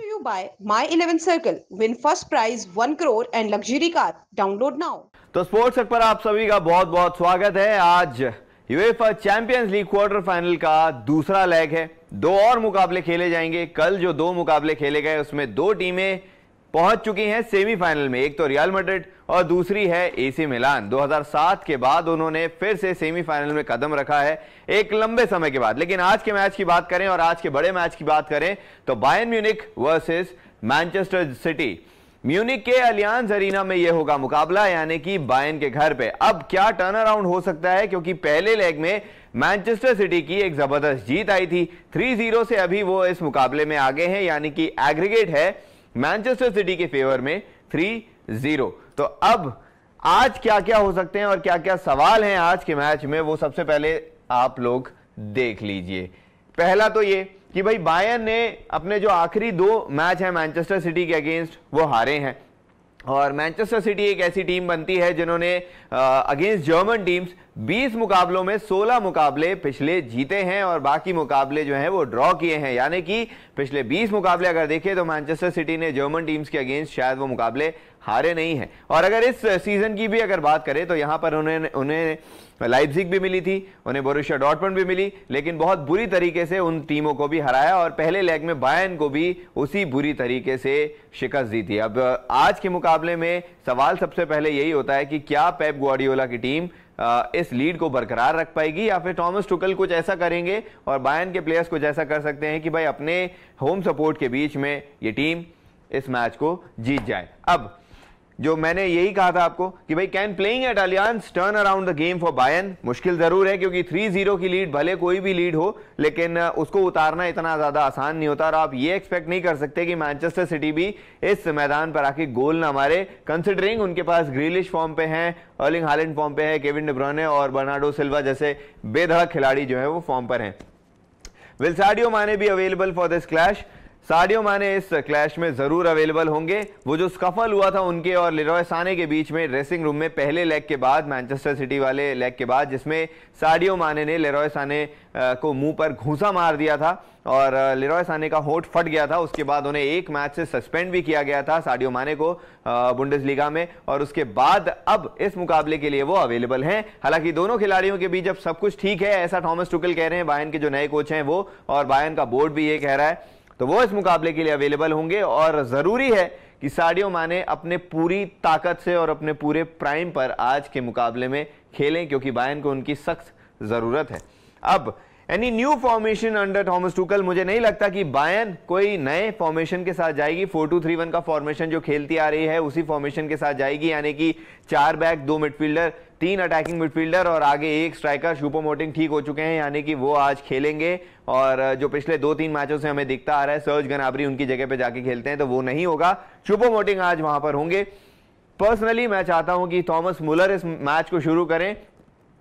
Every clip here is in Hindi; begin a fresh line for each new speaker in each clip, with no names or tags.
to you by My 11 Circle. Win first prize 1 crore and luxury car. Download now. तो स्पोर्ट्स पर आप सभी का बहुत बहुत स्वागत है आज UEFA champions league quarter final का दूसरा लेग है दो और मुकाबले खेले जाएंगे कल जो दो मुकाबले खेले गए उसमें दो टीमें पहुंच चुकी हैं सेमीफाइनल में एक तो रियल मैड्रिड और दूसरी है एसी मिलान 2007 के बाद उन्होंने फिर से सेमीफाइनल में कदम रखा है एक लंबे समय के बाद लेकिन आज के मैच की बात करें और आज के बड़े मैच की बात करें तो Bayern Munich versus Manchester City Munich के अलियान जरीना में यह होगा मुकाबला यानी कि बायन के घर पे अब क्या टर्न अराउंड हो सकता है क्योंकि पहले लेग में मैनचेस्टर सिटी की एक जबरदस्त जीत आई थी 3-0 से अभी वो इस मुकाबले में आगे हैं यानी कि एग्रीगेट है मैनचेस्टर सिटी के फेवर में थ्री जीरो तो अब आज क्या क्या हो सकते हैं और क्या क्या सवाल हैं आज के मैच में वो सबसे पहले आप लोग देख लीजिए पहला तो ये कि भाई बायन ने अपने जो आखिरी दो मैच हैं मैनचेस्टर सिटी के अगेंस्ट वो हारे हैं और मैनचेस्टर सिटी एक ऐसी टीम बनती है जिन्होंने अगेंस्ट जर्मन टीम्स 20 मुकाबलों में 16 मुकाबले पिछले जीते हैं और बाकी मुकाबले जो हैं वो ड्रॉ किए हैं यानी कि पिछले 20 मुकाबले अगर देखें तो मैनचेस्टर सिटी ने जर्मन टीम्स के अगेंस्ट शायद वो मुकाबले हारे नहीं हैं और अगर इस सीजन की भी अगर बात करें तो यहाँ पर उन्हें उन्हें लाइपजिग भी मिली थी उन्हें बोरुशिया डॉटपन भी मिली लेकिन बहुत बुरी तरीके से उन टीमों को भी हराया और पहले लेग में बायन को भी उसी बुरी तरीके से शिकस्त दी थी अब आज के मुकाबले में सवाल सबसे पहले यही होता है कि क्या पैप ग्वाडियोला की टीम इस लीड को बरकरार रख पाएगी या फिर थॉमस टुकल कुछ ऐसा करेंगे और बायन के प्लेयर्स कुछ ऐसा कर सकते हैं कि भाई अपने होम सपोर्ट के बीच में ये टीम इस मैच को जीत जाए अब जो मैंने यही कहा था आपको कि भाई can playing at Allianz turn around the game for Bayern मुश्किल जरूर है क्योंकि थ्री जीरो की लीड भले कोई भी लीड हो लेकिन उसको उतारना इतना ज्यादा आसान नहीं होता और आप ये एक्सपेक्ट नहीं कर सकते कि मैनचेस्टर सिटी भी इस मैदान पर आके गोल ना मारे कंसिडरिंग उनके पास ग्रीलिश फॉर्म पे हैं अर्लिंग हालैंड फॉर्म पे है केविन डिब्रोने और बर्नाडो सिल्वा जैसे बेधड़क खिलाड़ी जो है वो फॉर्म पर हैं विलसाडियो माने भी available for this clash Sadio Mane इस क्लैश में जरूर अवेलेबल होंगे वो जो स्कफल हुआ था उनके और लिरोय साने के बीच में ड्रेसिंग रूम में पहले लेग के बाद मैनचेस्टर सिटी वाले लेग के बाद जिसमें साडियो माने ने लिरोय साने को मुंह पर घूसा मार दिया था और लिरोय साने का होठ फट गया था उसके बाद उन्हें एक मैच से सस्पेंड भी किया गया था साडियो माने को बुंडसलीगा में और उसके बाद अब इस मुकाबले के लिए वो अवेलेबल हैं हालांकि दोनों खिलाड़ियों के बीच जब सब कुछ ठीक है ऐसा थॉमस टुकल कह रहे हैं बायन के जो नए कोच हैं वो और बायन का बोर्ड भी ये कह रहा है तो वो इस मुकाबले के लिए अवेलेबल होंगे और ज़रूरी है कि साडियो माने अपने पूरी ताकत से और अपने पूरे प्राइम पर आज के मुकाबले में खेलें क्योंकि बायन को उनकी सख्त ज़रूरत है अब any new formation under Thomas Tuchel मुझे नहीं लगता कि बायन कोई नए फॉर्मेशन के साथ जाएगी फोर टू थ्री वन का फॉर्मेशन जो खेलती आ रही है उसी फॉर्मेशन के साथ जाएगी यानी कि चार बैक दो मिडफील्डर तीन अटैकिंग मिडफील्डर और आगे एक स्ट्राइकर शुपो मोटिंग ठीक हो चुके हैं यानी कि वो आज खेलेंगे और जो पिछले दो तीन मैचों से हमें दिखता आ रहा है सर्ज गनाबरी उनकी जगह पे जाके खेलते हैं तो वो नहीं होगा शुपो मोटिंग आज वहां पर होंगे पर्सनली मैं चाहता हूं कि थॉमस मुलर इस मैच को शुरू करें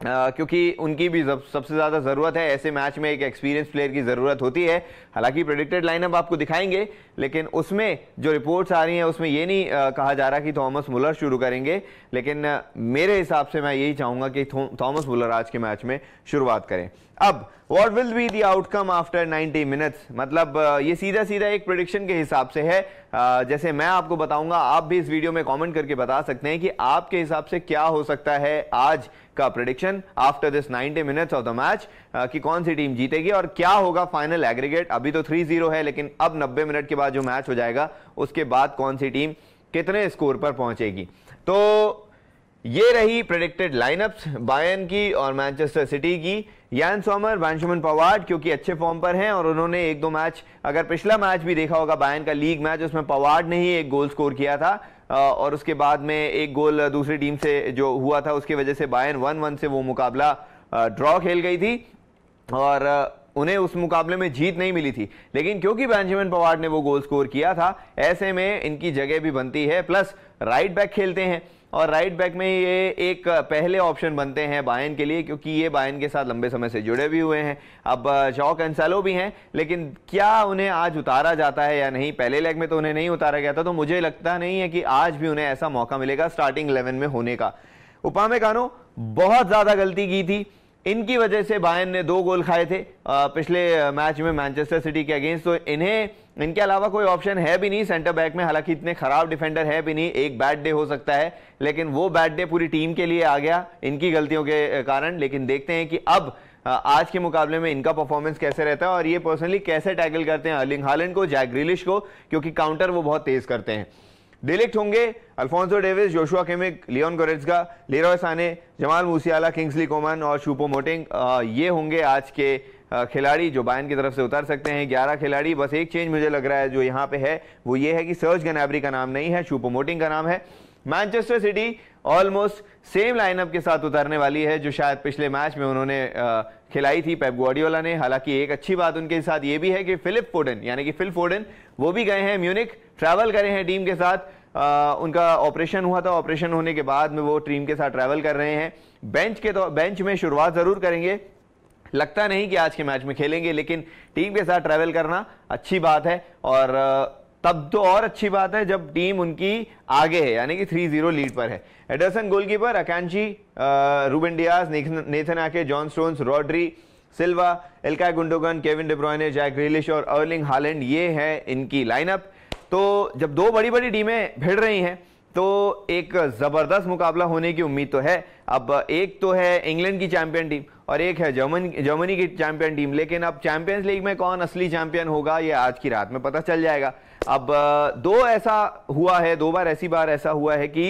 आ, क्योंकि उनकी भी सबसे ज़्यादा ज़रूरत है ऐसे मैच में एक एक्सपीरियंस प्लेयर की ज़रूरत होती है हालांकि प्रेडिक्टेड लाइनअप आपको दिखाएंगे लेकिन उसमें जो रिपोर्ट्स आ रही हैं उसमें ये नहीं आ, कहा जा रहा कि थॉमस मुलर शुरू करेंगे लेकिन मेरे हिसाब से मैं यही चाहूँगा कि थॉमस मुलर आज के मैच में शुरुआत करें अब what will be the outcome after 90 minutes मतलब ये सीधा सीधा एक प्रोडिक्शन के हिसाब से है जैसे मैं आपको बताऊंगा आप भी इस वीडियो में कमेंट करके बता सकते हैं कि आपके हिसाब से क्या हो सकता है आज का prediction after this 90 minutes of the match कि कौन सी टीम जीतेगी और क्या होगा फाइनल एग्रीगेट अभी तो थ्री जीरो है लेकिन अब नब्बे मिनट के बाद जो मैच हो जाएगा उसके बाद कौन सी टीम कितने स्कोर पर पहुंचेगी तो ये रही प्रेडिक्टेड लाइनअप्स बायन की और मैनचेस्टर सिटी की यान सोमर वांशुमन पवार क्योंकि अच्छे फॉर्म पर हैं और उन्होंने एक दो मैच अगर पिछला मैच भी देखा होगा बायन का लीग मैच उसमें पवार ने ही एक गोल स्कोर किया था और उसके बाद में एक गोल दूसरी टीम से जो हुआ था उसकी वजह से बायन वन वन से वो मुकाबला ड्रॉ खेल गई थी और उन्हें उस मुकाबले में जीत नहीं मिली थी लेकिन क्योंकि बेंजामिन पवार ने वो गोल स्कोर किया था ऐसे में इनकी जगह भी बनती है प्लस राइट बैक खेलते हैं और राइट बैक में ये एक पहले ऑप्शन बनते हैं बायन के लिए क्योंकि ये बायन के साथ लंबे समय से जुड़े भी हुए हैं अब जॉ कैंसेलो भी हैं लेकिन क्या उन्हें आज उतारा जाता है या नहीं पहले लेग में तो उन्हें नहीं उतारा गया था तो मुझे लगता नहीं है कि आज भी उन्हें ऐसा मौका मिलेगा स्टार्टिंग इलेवन में होने का उपामे कानो बहुत ज़्यादा गलती की थी इनकी वजह से बायन ने दो गोल खाए थे पिछले मैच में मैनचेस्टर सिटी के अगेंस्ट तो इन्हें इनके अलावा कोई ऑप्शन है भी नहीं सेंटर बैक में हालांकि इतने खराब डिफेंडर है भी नहीं एक बैड डे हो सकता है लेकिन वो बैड डे पूरी टीम के लिए आ गया इनकी गलतियों के कारण लेकिन देखते हैं कि अब आज के मुकाबले में इनका परफॉर्मेंस कैसे रहता है और ये पर्सनली कैसे टैकल करते हैं अर्लिंग हालैंड को जैक ग्रिलिश को क्योंकि काउंटर वो बहुत तेज करते हैं डिलिक्ट होंगे Alphonso Davies Joshua Kimmich Leon Goretzka Leroy Sane Jamal Musiala Kingsley Coman और शूपो मोटिंग ये होंगे आज के खिलाड़ी जो बायन की तरफ से उतर सकते हैं ग्यारह खिलाड़ी बस एक चेंज मुझे लग रहा है जो यहाँ पे है वो ये है कि सर्ज गनाबरी का नाम नहीं है शूपोमोटिंग का नाम है Manchester City almost same lineup के साथ उतरने वाली है जो शायद पिछले मैच में उन्होंने खिलाई थी पेप गुआडियोला ने हालांकि एक अच्छी बात उनके साथ ये भी है कि फिलिप फोडन यानी कि फिल फोडन वो भी गए हैं म्यूनिक ट्रैवल करे हैं टीम के साथ आ, उनका ऑपरेशन हुआ था ऑपरेशन होने के बाद में वो टीम के साथ ट्रैवल कर रहे हैं बेंच के तो बेंच में शुरुआत ज़रूर करेंगे लगता नहीं कि आज के मैच में खेलेंगे लेकिन टीम के साथ ट्रैवल करना अच्छी बात है और तब तो और अच्छी बात है जब टीम उनकी आगे है यानी कि थ्री जीरो लीड पर है Ederson goalkeeper Akanji Ruben Dias Nathan Ake John Stones Rodri Silva Ilkay Gundogan Kevin De Bruyne Jack Grealish और अर्लिंग हालैंड ये है इनकी लाइनअप तो जब दो बड़ी बड़ी टीमें भिड़ रही हैं तो एक ज़बरदस्त मुकाबला होने की उम्मीद तो है अब एक तो है इंग्लैंड की चैंपियन टीम और एक है जर्मन जर्मनी की चैंपियन टीम लेकिन अब चैंपियंस लीग में कौन असली चैंपियन होगा ये आज की रात में पता चल जाएगा अब दो ऐसा हुआ है दो बार ऐसी बार ऐसा हुआ है कि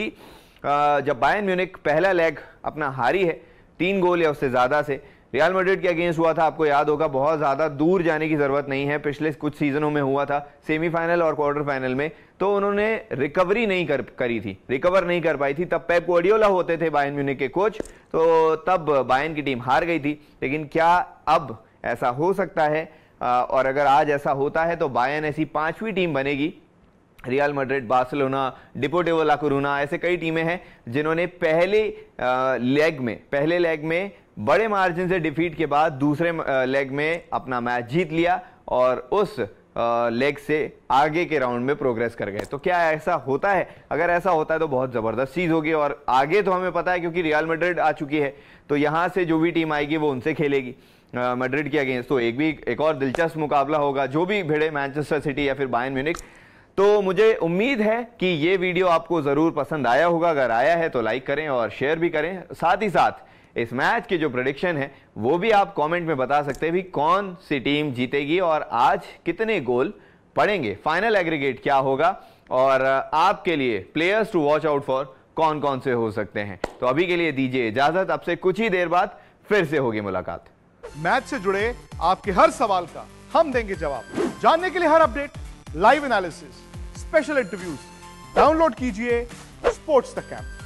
जब बायन म्यूनिक पहला लेग अपना हारी है तीन गोल या उससे ज़्यादा से रियल मेड्रिड के अगेंस्ट हुआ था आपको याद होगा बहुत ज़्यादा दूर जाने की ज़रूरत नहीं है पिछले कुछ सीजनों में हुआ था सेमीफाइनल और क्वार्टर फाइनल में तो उन्होंने रिकवरी नहीं कर करी थी रिकवर नहीं कर पाई थी तब पैप ओडियोला होते थे बायन म्यूनिक के कोच तो तब बायन की टीम हार गई थी लेकिन क्या अब ऐसा हो सकता है और अगर आज ऐसा होता है तो बायन ऐसी पांचवी टीम बनेगी Real Madrid Barcelona Deportivo La Coruna ऐसे कई टीमें हैं जिन्होंने पहले लेग में पहले लेग में बड़े मार्जिन से डिफीट के बाद दूसरे लेग में अपना मैच जीत लिया और उस लेग से आगे के राउंड में प्रोग्रेस कर गए तो क्या ऐसा होता है अगर ऐसा होता है तो बहुत ज़बरदस्त चीज़ होगी और आगे तो हमें पता है क्योंकि रियल मड्रिड आ चुकी है तो यहाँ से जो भी टीम आएगी वो उनसे खेलेगी मड्रिड के अगेंस्ट तो एक भी एक और दिलचस्प मुकाबला होगा जो भी भिड़े मैनचेस्टर सिटी या फिर बायन म्यूनिक तो मुझे उम्मीद है कि ये वीडियो आपको ज़रूर पसंद आया होगा अगर आया है तो लाइक करें और शेयर भी करें साथ ही साथ इस मैच की जो प्रोडिक्शन है वो भी आप कमेंट में बता सकते हैं कौन सी टीम जीतेगी और आज कितने गोल पड़ेंगे फाइनल एग्रीगेट क्या होगा और आपके लिए players to watch out for कौन कौन से हो सकते हैं तो अभी के लिए दीजिए इजाजत आपसे कुछ ही देर बाद फिर से होगी मुलाकात मैच से जुड़े आपके हर सवाल का हम देंगे जवाब जानने के लिए हर update live analysis special interviews download कीजिए स्पोर्ट्स द कैप